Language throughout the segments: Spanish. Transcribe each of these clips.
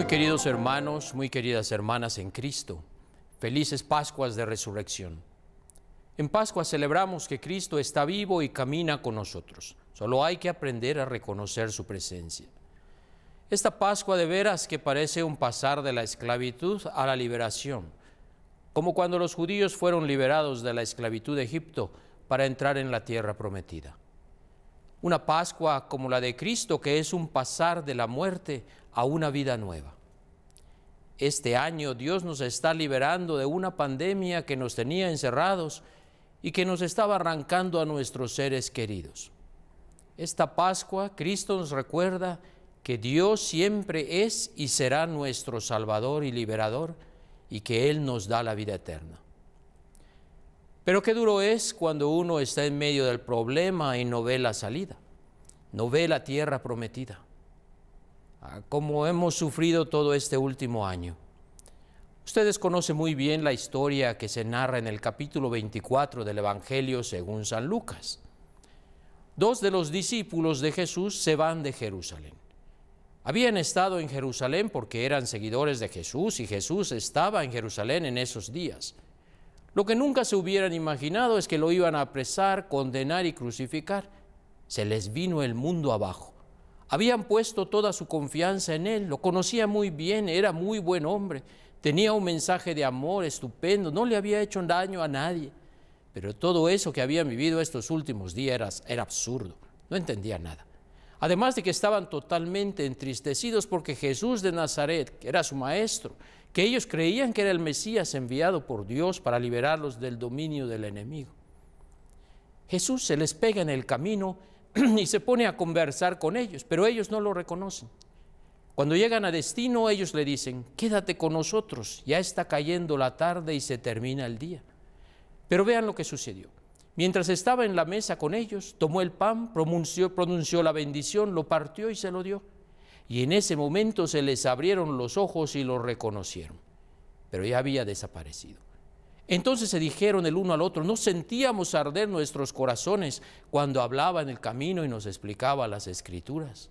Muy queridos hermanos, muy queridas hermanas en Cristo, felices Pascuas de Resurrección. En Pascua celebramos que Cristo está vivo y camina con nosotros. Solo hay que aprender a reconocer su presencia. Esta Pascua de veras que parece un pasar de la esclavitud a la liberación, como cuando los judíos fueron liberados de la esclavitud de Egipto para entrar en la tierra prometida. Una Pascua como la de Cristo que es un pasar de la muerte a una vida nueva. Este año Dios nos está liberando de una pandemia que nos tenía encerrados y que nos estaba arrancando a nuestros seres queridos. Esta Pascua, Cristo nos recuerda que Dios siempre es y será nuestro Salvador y Liberador y que Él nos da la vida eterna. Pero qué duro es cuando uno está en medio del problema y no ve la salida, no ve la tierra prometida. Ah, como hemos sufrido todo este último año. Ustedes conocen muy bien la historia que se narra en el capítulo 24 del Evangelio según San Lucas. Dos de los discípulos de Jesús se van de Jerusalén. Habían estado en Jerusalén porque eran seguidores de Jesús y Jesús estaba en Jerusalén en esos días. Lo que nunca se hubieran imaginado es que lo iban a apresar, condenar y crucificar. Se les vino el mundo abajo habían puesto toda su confianza en él, lo conocía muy bien, era muy buen hombre, tenía un mensaje de amor estupendo, no le había hecho daño a nadie. Pero todo eso que habían vivido estos últimos días era, absurdo, no entendía nada. Además de que estaban totalmente entristecidos porque Jesús de Nazaret, que era su maestro, que ellos creían que era el Mesías enviado por Dios para liberarlos del dominio del enemigo. Jesús se les pega en el camino y se pone a conversar con ellos, pero ellos no lo reconocen. Cuando llegan a destino, ellos le dicen, quédate con nosotros, ya está cayendo la tarde y se termina el día. Pero vean lo que sucedió. Mientras estaba en la mesa con ellos, tomó el pan, pronunció, la bendición, lo partió y se lo dio. Y en ese momento se les abrieron los ojos y lo reconocieron, pero ya había desaparecido. Entonces se dijeron el uno al otro, no sentíamos arder nuestros corazones cuando hablaba en el camino y nos explicaba las escrituras.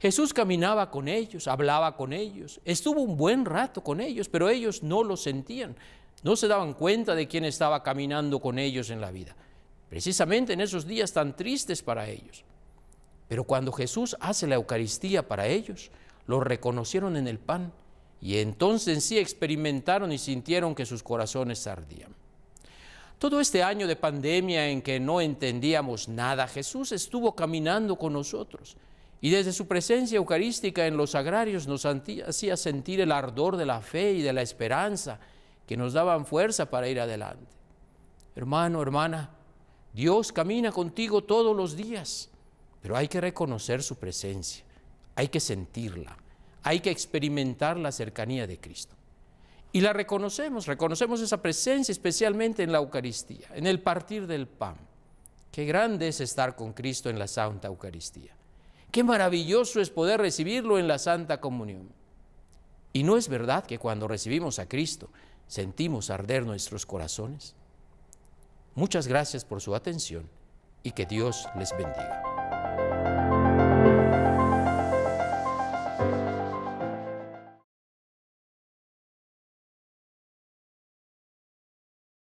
Jesús caminaba con ellos, hablaba con ellos, estuvo un buen rato con ellos, pero ellos no lo sentían, no se daban cuenta de quién estaba caminando con ellos en la vida, precisamente en esos días tan tristes para ellos. Pero cuando Jesús hace la Eucaristía para ellos, lo reconocieron en el pan y entonces sí experimentaron y sintieron que sus corazones ardían. Todo este año de pandemia en que no entendíamos nada, Jesús estuvo caminando con nosotros y desde su presencia eucarística en los agrarios nos hacía sentir el ardor de la fe y de la esperanza que nos daban fuerza para ir adelante. Hermano, hermana, Dios camina contigo todos los días, pero hay que reconocer su presencia, hay que sentirla, hay que experimentar la cercanía de Cristo. Y la reconocemos, reconocemos esa presencia especialmente en la Eucaristía, en el partir del pan. Qué grande es estar con Cristo en la Santa Eucaristía. Qué maravilloso es poder recibirlo en la Santa Comunión. Y no es verdad que cuando recibimos a Cristo sentimos arder nuestros corazones. Muchas gracias por su atención y que Dios les bendiga.